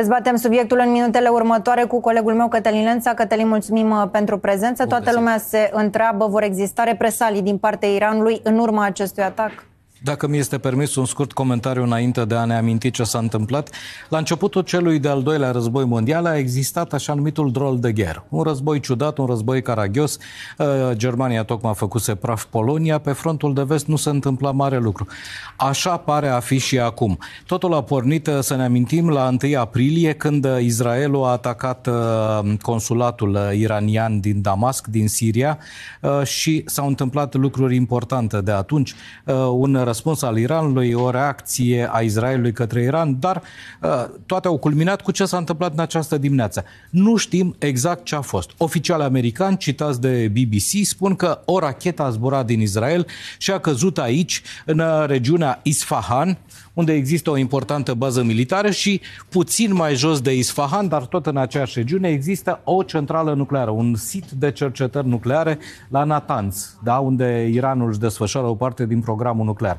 Dezbatem subiectul în minutele următoare cu colegul meu Cătălin Lența. Cătălin, mulțumim uh, pentru prezență. Bun Toată lumea se întreabă, vor exista represalii din partea Iranului în urma acestui atac? Dacă mi este permis un scurt comentariu înainte de a ne aminti ce s-a întâmplat, la începutul celui de-al doilea război mondial a existat așa numitul drol de gher. Un război ciudat, un război caragios. Uh, Germania tocmai a făcut praf Polonia, pe frontul de vest nu se întâmpla mare lucru. Așa pare a fi și acum. Totul a pornit, uh, să ne amintim, la 1 aprilie, când uh, Israelul a atacat consulatul iranian din Damasc, din Siria, și s-au întâmplat lucruri importante de atunci. Un răspuns al Iranului, o reacție a Israelului către Iran, dar uh, toate au culminat cu ce s-a întâmplat în această dimineață. Nu știm exact ce a fost. Oficiali americani, citați de BBC, spun că o rachetă a zburat din Israel și a căzut aici, în uh, regiunea Isfahan, unde există o importantă bază militară și puțin mai jos de Isfahan, dar tot în aceeași regiune, există o centrală nucleară, un sit de cercetări nucleare la Natanz, da, unde Iranul își desfășoară o parte din programul nuclear.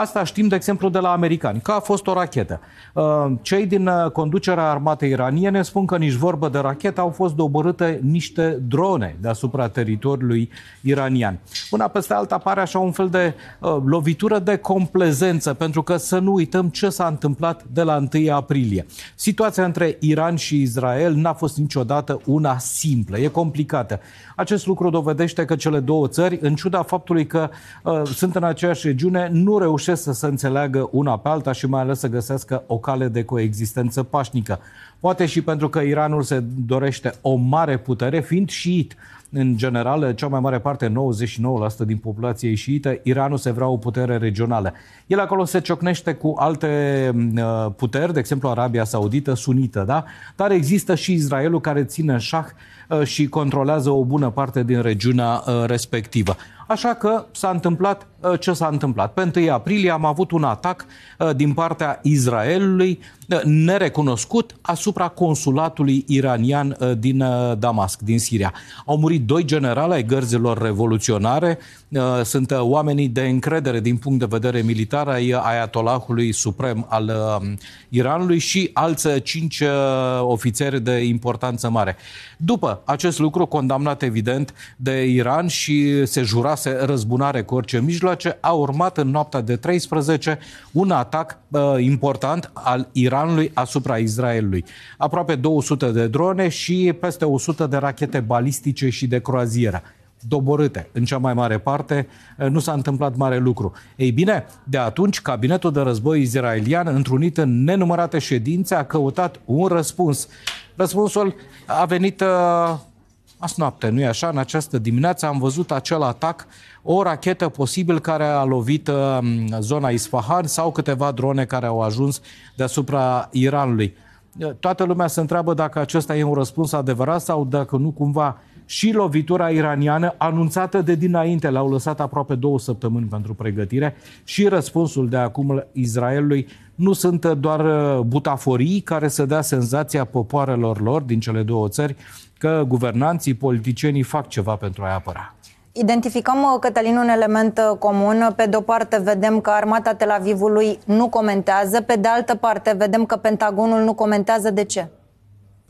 Asta știm, de exemplu, de la americani, că a fost o rachetă. Uh, cei din uh, conducerea armatei iraniene spun că nici vorbă de rachetă, au fost dobărâte niște drone deasupra teritoriului iranian. Una peste alta apare așa un fel de uh, lovitură de complezență, pentru că să nu uităm ce s-a întâmplat de la 1 aprilie. Situația între Iran și Israel n-a fost niciodată una simplă, e complicată. Acest lucru dovedește că cele două țări, în ciuda faptului că uh, sunt în aceeași regiune, nu reușesc reușesc să se înțeleagă una pe alta și mai ales să găsească o cale de coexistență pașnică. Poate și pentru că Iranul se dorește o mare putere, fiind șiit în general, cea mai mare parte, 99% din populație șiită, Iranul se vrea o putere regională. El acolo se ciocnește cu alte mm, uh, puteri, de exemplu Arabia Saudită, sunită, da? Dar există și Israelul care ține în șah uh, și controlează o bună parte din regiunea uh, respectivă. Așa că s-a întâmplat Ă, ce s-a întâmplat. Pe 1 aprilie am avut un atac ă, din partea Israelului ă, nerecunoscut asupra consulatului iranian din Damasc, din Siria. Au murit doi generali ai gărzilor revoluționare, sunt oamenii de încredere din punct de vedere militar ai Ayatollahului Suprem al Iranului și alți cinci ofițeri de importanță mare. După acest lucru, condamnat evident de Iran și se jurase răzbunare cu orice mijloc, mijloace a urmat în noaptea de 13 un atac uh, important al Iranului asupra Israelului. Aproape 200 de drone și peste 100 de rachete balistice și de croazieră doborâte. În cea mai mare parte nu s-a întâmplat mare lucru. Ei bine, de atunci, cabinetul de război izraelian, întrunit în nenumărate ședințe, a căutat un răspuns. Răspunsul a venit uh, Azi noapte, nu-i așa? În această dimineață am văzut acel atac, o rachetă posibil care a lovit uh, zona Isfahan sau câteva drone care au ajuns deasupra Iranului. Uh, toată lumea se întreabă dacă acesta e un răspuns adevărat sau dacă nu cumva și lovitura iraniană anunțată de dinainte, l-au lăsat aproape două săptămâni pentru pregătire, și răspunsul de acum Israelului nu sunt uh, doar butaforii care să dea senzația popoarelor lor din cele două țări, că guvernanții, politicienii fac ceva pentru a-i apăra. Identificăm, uh, Cătălin, un element uh, comun. Pe de-o parte vedem că armata Tel Avivului nu comentează, pe de altă parte vedem că Pentagonul nu comentează. De ce?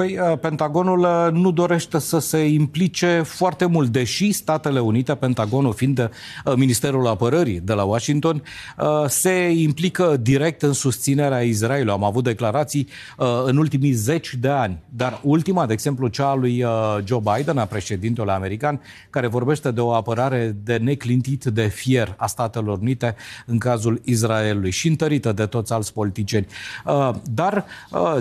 Păi, uh, Pentagonul uh, nu dorește să se implice foarte mult, deși Statele Unite, Pentagonul fiind de, uh, Ministerul Apărării de la Washington, se implică direct în susținerea Israelului. Am avut declarații în ultimii zeci de ani, dar ultima, de exemplu, cea a lui Joe Biden, a președintele american, care vorbește de o apărare de neclintit de fier a Statelor Unite în cazul Israelului și întărită de toți alți politicieni. Dar,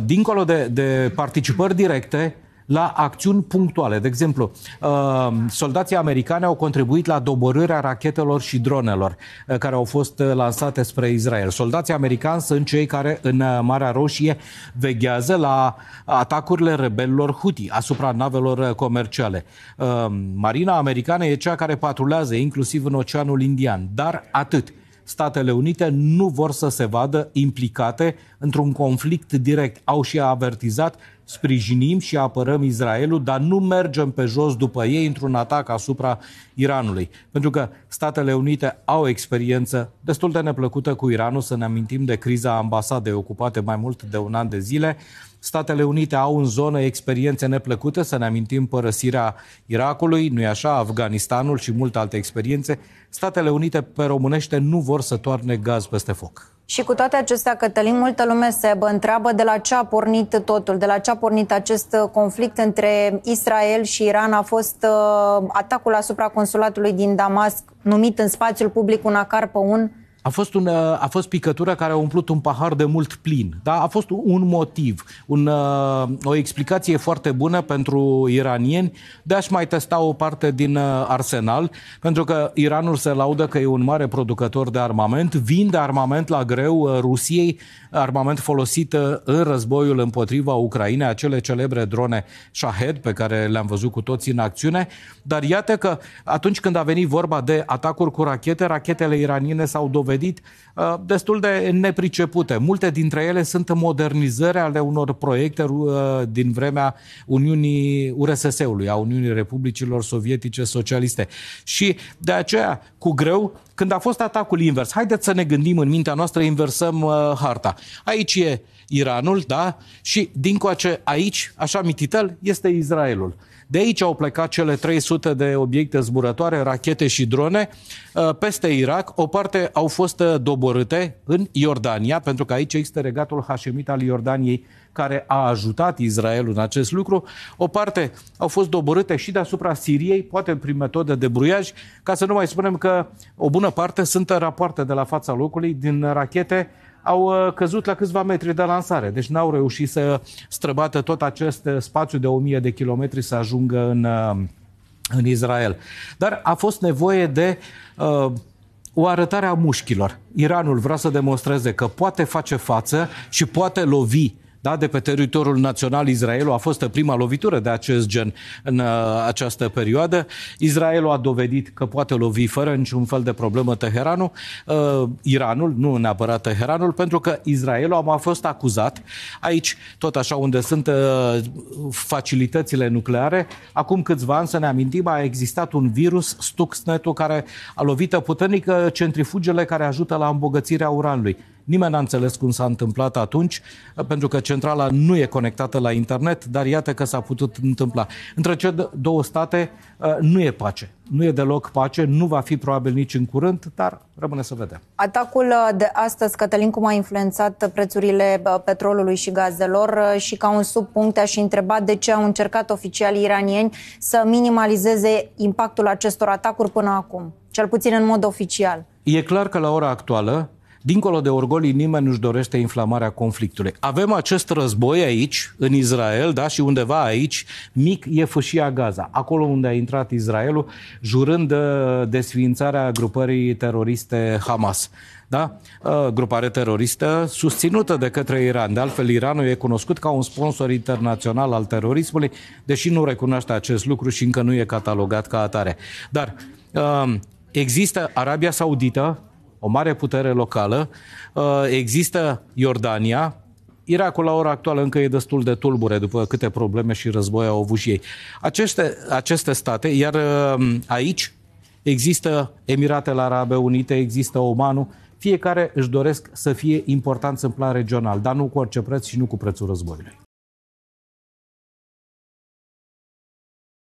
dincolo de, de participări întrebări directe la acțiuni punctuale. De exemplu, uh, soldații americani au contribuit la doborârea rachetelor și dronelor uh, care au fost uh, lansate spre Israel. Soldații americani sunt cei care în Marea Roșie veghează la atacurile rebelilor Houthi asupra navelor comerciale. Marina americană e cea care patrulează inclusiv în Oceanul Indian, dar atât. Statele Unite nu vor să se vadă implicate într-un conflict direct. Au și avertizat sprijinim și apărăm Israelul, dar nu mergem pe jos după ei într-un atac asupra Iranului. Pentru că Statele Unite au experiență destul de neplăcută cu Iranul, să ne amintim de criza ambasadei ocupate mai mult de un an de zile. Statele Unite au în zonă experiențe neplăcute, să ne amintim părăsirea Irakului, nu-i așa, Afganistanul și multe alte experiențe. Statele Unite pe românește nu vor să toarne gaz peste foc. Și cu toate acestea, Cătălin, multă lume se întreabă de la ce a pornit totul, de la ce a pornit acest uh, conflict între Israel și Iran. A fost uh, atacul asupra consulatului din Damasc, numit în spațiul public un acar pe un a fost, un, uh, a fost picătura care a umplut un pahar de mult plin. Da? A fost un motiv, un, uh, o explicație foarte bună pentru iranieni de a-și mai testa o parte din uh, arsenal, pentru că Iranul se laudă că e un mare producător de armament, vinde armament la greu Rusiei, armament folosit în războiul împotriva Ucrainei, acele celebre drone Shahed pe care le-am văzut cu toții în acțiune, dar iată că atunci când a venit vorba de atacuri cu rachete, rachetele iraniene s-au dovedit dovedit, uh, destul de nepricepute. Multe dintre ele sunt modernizări ale unor proiecte uh, din vremea Uniunii URSS-ului, a Uniunii Republicilor Sovietice Socialiste. Și de aceea, cu greu, când a fost atacul invers, haideți să ne gândim în mintea noastră, inversăm uh, harta. Aici e Iranul, da? Și dincoace aici, așa mititel, este Israelul. De aici au plecat cele 300 de obiecte zburătoare, rachete și drone uh, peste Irak. O parte au fost uh, doborâte în Iordania, pentru că aici există regatul Hashemit al Iordaniei care a ajutat Israelul în acest lucru. O parte au fost doborâte și deasupra Siriei, poate prin metodă de bruiaj, ca să nu mai spunem că o bună parte sunt rapoarte de la fața locului din rachete uh, au uh, căzut la câțiva metri de lansare. Deci n-au reușit să străbată tot acest uh, spațiu de 1000 de kilometri să ajungă în, uh, în Israel. Dar a fost nevoie de uh, o arătare a mușchilor. Iranul vrea să demonstreze că poate face față și poate lovi da, de pe teritoriul național Israelul a fost prima lovitură de acest gen în uh, această perioadă. Israelul a dovedit că poate lovi fără niciun fel de problemă Teheranul, uh, Iranul, nu neapărat Teheranul, pentru că Israelul a mai fost acuzat aici, tot așa unde sunt uh, facilitățile nucleare. Acum câțiva ani, să ne amintim, a existat un virus, Stuxnetul, care a lovit puternic uh, centrifugele care ajută la îmbogățirea uranului Nimeni n-a înțeles cum s-a întâmplat atunci, eh, pentru că centrala nu e conectată la internet, dar iată că s-a putut întâmpla. Între cele două state eh, nu e pace. Nu e deloc pace, nu va fi probabil nici în curând, dar rămâne să vedem. Atacul eh, de astăzi, Cătălin, cum a influențat prețurile petrolului și gazelor și ca un subpunct aș întreba de ce au încercat oficialii iranieni să minimalizeze impactul acestor atacuri până acum, cel puțin în mod oficial. E clar că la ora actuală Dincolo de orgolii, nimeni nu-și dorește inflamarea conflictului. Avem acest război aici, în Israel, da, și undeva aici, mic e fâșia Gaza, acolo unde a intrat Israelul, jurând uh, desființarea grupării teroriste Hamas. Da? Uh, grupare teroristă susținută de către Iran. De altfel, Iranul e cunoscut ca un sponsor internațional al terorismului, deși nu recunoaște acest lucru și încă nu e catalogat ca atare. Dar uh, Există Arabia Saudită, o mare putere locală. Uh, există Iordania, Irakul la ora actuală încă e destul de tulbure după câte probleme și război au avut și ei. Aceste, aceste state, iar uh, aici există Emiratele Arabe Unite, există Omanul, fiecare își doresc să fie importanți în plan regional, dar nu cu orice preț și nu cu prețul războiului.